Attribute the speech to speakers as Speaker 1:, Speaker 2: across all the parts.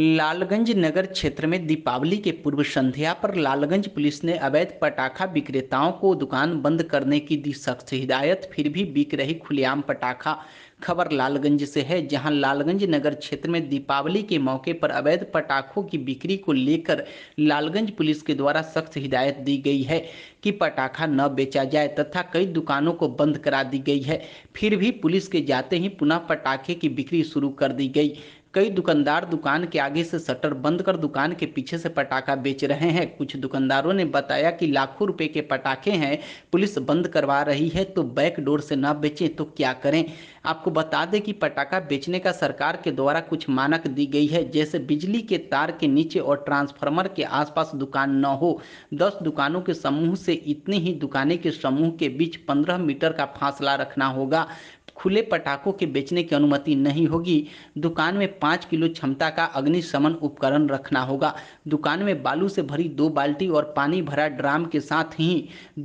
Speaker 1: लालगंज नगर क्षेत्र में दीपावली के पूर्व संध्या पर लालगंज पुलिस ने अवैध पटाखा विक्रेताओं को दुकान बंद करने की दी सख्त हिदायत फिर भी बिक रही खुलेआम पटाखा खबर लालगंज से है जहां लालगंज नगर क्षेत्र में दीपावली के मौके पर अवैध पटाखों की बिक्री को लेकर लालगंज पुलिस के द्वारा सख्त हिदायत दी गई है कि पटाखा न बेचा जाए तथा कई दुकानों को बंद करा दी गई है फिर भी पुलिस के जाते ही पुनः पटाखे की बिक्री शुरू कर दी गई कई दुकानदार दुकान के आगे से शटर बंद कर दुकान के पीछे से पटाखा बेच रहे हैं कुछ दुकानदारों ने बताया कि लाखों रुपए के पटाखे हैं पुलिस बंद करवा रही है तो बैक डोर से ना बेचें तो क्या करें आपको बता दें कि पटाखा बेचने का सरकार के द्वारा कुछ मानक दी गई है जैसे बिजली के तार के नीचे और ट्रांसफार्मर के आसपास दुकान न हो दस दुकानों के समूह से इतनी ही दुकानें के समूह के बीच पंद्रह मीटर का फासला रखना होगा खुले पटाखों के बेचने की अनुमति नहीं होगी दुकान में पाँच किलो क्षमता का अग्निशमन उपकरण रखना होगा दुकान में बालू से भरी दो बाल्टी और पानी भरा ड्राम के साथ ही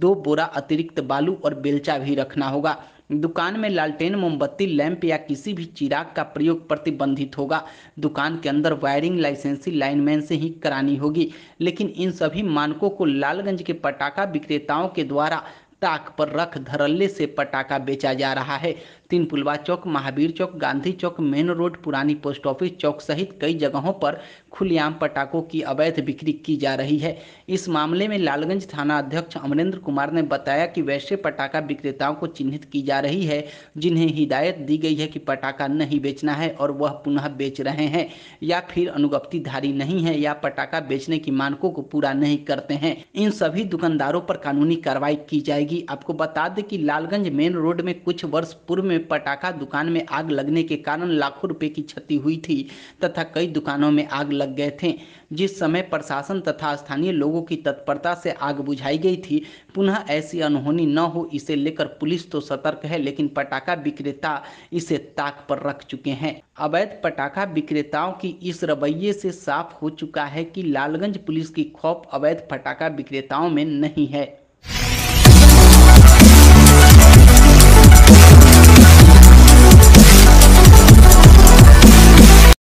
Speaker 1: दो बोरा अतिरिक्त बालू और बेलचा भी रखना होगा दुकान में लालटेन मोमबत्ती लैंप या किसी भी चिराग का प्रयोग प्रतिबंधित होगा दुकान के अंदर वायरिंग लाइसेंसी लाइनमैन से ही करानी होगी लेकिन इन सभी मानकों को लालगंज के पटाखा विक्रेताओं के द्वारा ताक पर रख धरल्ले से पटाखा बेचा जा रहा है तीन पुलवा चौक महावीर चौक गांधी चौक मेन रोड पुरानी पोस्ट ऑफिस चौक सहित कई जगहों पर खुलेआम पटाखों की अवैध बिक्री की जा रही है इस मामले में लालगंज थाना अध्यक्ष अमरेंद्र कुमार ने बताया कि वैसे पटाखा विक्रेताओं को चिन्हित की जा रही है जिन्हें हिदायत दी गई है कि पटाखा नहीं बेचना है और वह पुनः बेच रहे हैं या फिर अनुगप्तिधारी नहीं है या पटाखा बेचने की मानकों को पूरा नहीं करते हैं इन सभी दुकानदारों पर कानूनी कार्रवाई की जाएगी लगी आपको बता दें कि लालगंज मेन रोड में कुछ वर्ष पूर्व में पटाखा दुकान में आग लगने के कारण लाखों रुपए की क्षति हुई थी तथा कई दुकानों में आग लग गए थे जिस समय प्रशासन तथा स्थानीय लोगों की तत्परता से आग बुझाई गई थी पुनः ऐसी अनहोनी न हो इसे लेकर पुलिस तो सतर्क है लेकिन पटाखा विक्रेता इसे ताक पर रख चुके हैं अवैध पटाखा विक्रेताओं की इस रवैये से साफ हो चुका है कि लालगंज पुलिस की खौफ अवैध पटाखा विक्रेताओं में नहीं है